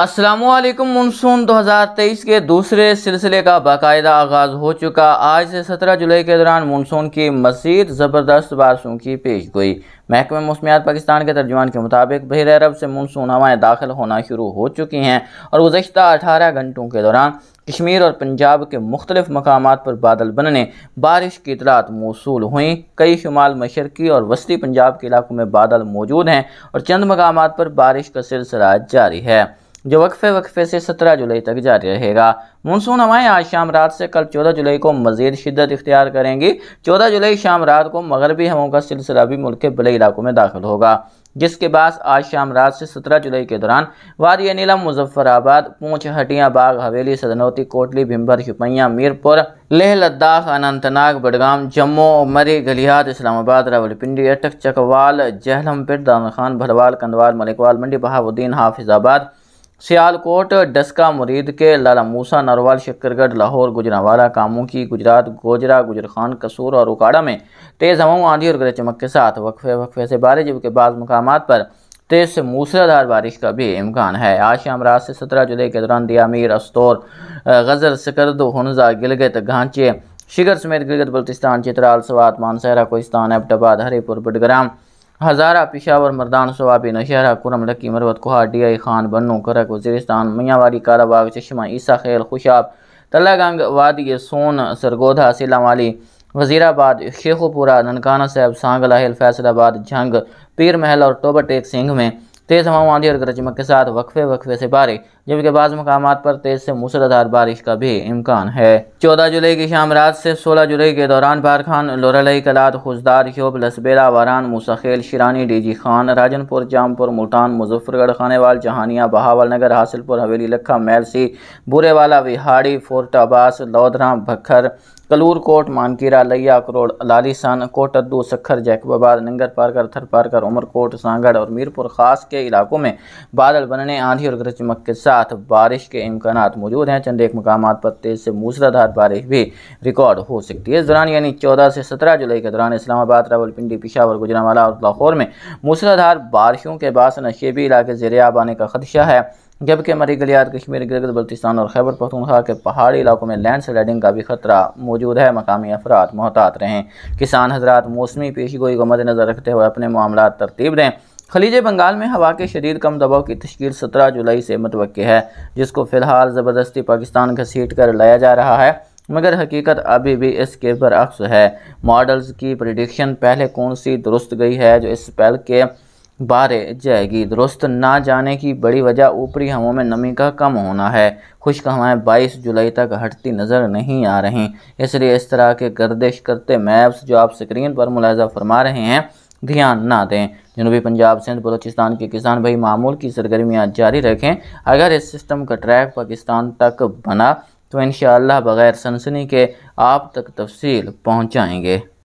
असलकम मानसून 2023 के दूसरे सिलसिले का बाकायदा आगाज़ हो चुका आज से 17 जुलाई के दौरान मानसून की मजीद ज़बरदस्त बारिशों की पेश गोई महकमे मौसमियात पाकिस्तान के तर्जुमान के मुताबिक बहर अरब से मानसून हवाएँ दाखिल होना शुरू हो चुकी हैं और गुजशत 18 घंटों के दौरान कश्मीर और पंजाब के मुख्तलिफ मकाम पर बादल बनने बारिश की इतलात मौसू हुई कई शुमाल मशरकी और वस्ती पंजाब के इलाकों में बादल मौजूद हैं और चंद मकाम पर बारिश का सिलसिला जारी है जो वक्फे वक्फे से 17 जुलाई तक जारी रहेगा मानसून हवाएं आज शाम रात से कल 14 जुलाई को मजीद शिदत इख्तियार करेंगी 14 जुलाई शाम रात को मगरबी हवाओं का सिलसिला भी मुल्क के बड़े इलाकों में दाखिल होगा जिसके बाद आज शाम रात से 17 जुलाई के दौरान वादिया नीलम मुजफ्फराबाद पूंछ हटिया बाग हवेली सदनौती कोटली भिम्बर शुपैया मीरपुर लेह लद्दाख अनंतनाग बडगाम जम्मू मरी गलियात इस्लामाबाद रावलपिंडी अटक चकवाल जहलम पिट दान खान भरवाल कंदवाल मलिकवाल मंडी बहाउद्दीन हाफिजाबाद सियालकोट डस्का मुरीद के लाला मूसा नरवाल शक्करगढ़ लाहौर गुजरावाला कामों की गुजरात गोजरा गुजर खान कसूर और उकाड़ा में तेज़ हवाओं आंधी और गरज चमक के साथ वक्फे वक्फे से बारिश जबकि बाद मकाम पर तेज़ से मूसलाधार बारिश का भी इम्कान है आज शाम रात से सत्रह जुलाई के दौरान दियामीर अस्तौर गज़ल सकरद हनजा गिलगत घांचे शिगर समेत गिलगत बल्तिस्तान चित्राल सवात मानसहरा कोस्तान अबटाबाद हरीपुर बडग्राम हज़ारा पिशावर मरदान सवाबी नशहरा कुरम लकी मरवत कुहा डी आई खान बनू करक वजीरस्तान मियाँवारी काराबाग चश्मा ईसा खेल खुशाब तलागंग वादी सोन सरगोधा सिलावाली वजीराबाद शेखोपुरा ननकाना साहब सांगला हिल फैसलाबाद जंग पीर महल और टोबर टेक सिंह में तेज़ हवाओं आंधी और गरजमक के साथ वक्फे वक्फे से बारिश जबकि बाज़ मकाम पर तेज़ से मूसलाधार बारिश का भी इम्कान है चौदह जुलाई की शाम रात से सोलह जुलाई के दौरान बारखान लोरलई कलाद खुजदार शोब लसबेला वारान मूसाखेल शिरानी डीजी खान राजनपुर जामपुर मुल्तान मुजफ्फरगढ़ खानेवाल जहानिया बहावल नगर हासिलपुर हवेली लखा मैलसी बुरेवाला विहाड़ी फोर्ट अब्बास लौधरा भखर कलूर कोट मानकीरा लैया करोड़ लालीसान कोटद्दू सखर जैकबाबाद नंगर पारकर थर पारकर उमरकोट सांगढ़ और मीरपुर खास के इलाकों में बादल बनने आंधी और गरज चमक के साथ बारिश के इम्कान मौजूद हैं चंद एक मकाम पर तेज़ से मूसलाधार बारिश भी रिकॉर्ड हो सकती है इस दौरान यानी चौदह से सत्रह जुलाई के दौरान इस्लामाबाद रावलपिंडी पिशावर गुजरावाला और लाहौर में मूसलाधार बारिशों के बाद नशेबी इलाके जेर आने का खदशा है जबकि हमारी गलियार कश्मीर गिरगत बल्तिस्तान और खैबर पखतूनखा के पहाड़ी इलाकों में लैंड स्लाइडिंग का भी खतरा मौजूद है मकामी अफराद मोहतात रहें किसान हजरात मौसमी पेशी गोई को मद्देनजर रखते हुए अपने मामला तरतीब दें खलीज बंगाल में हवा के शरीर कम दबाव की तश्कील सत्रह जुलाई से मतवक़ है जिसको फ़िलहाल ज़बरदस्ती पाकिस्तान घसीट कर लाया जा रहा है मगर हकीकत अभी भी इसके बरअक्स है मॉडल्स की प्रडिक्शन पहले कौन सी दुरुस्त गई है जो इस पहल के बारे जाएगी दुरुस्त ना जाने की बड़ी वजह ऊपरी हवाओं में नमी का कम होना है खुश्क हवाएँ बाईस जुलाई तक हटती नज़र नहीं आ रही इसलिए इस तरह के गर्दिश करते मैप्स जो आप स्क्रीन पर मुलायजा फरमा रहे हैं ध्यान ना दें जनूबी पंजाब सिंध बलोचिस्तान के किसान भाई मामूल की सरगर्मियाँ जारी रखें अगर इस सिस्टम का ट्रैक पाकिस्तान तक बना तो इन बग़ैर सनसनी के आप तक तफसील पहुँचाएँगे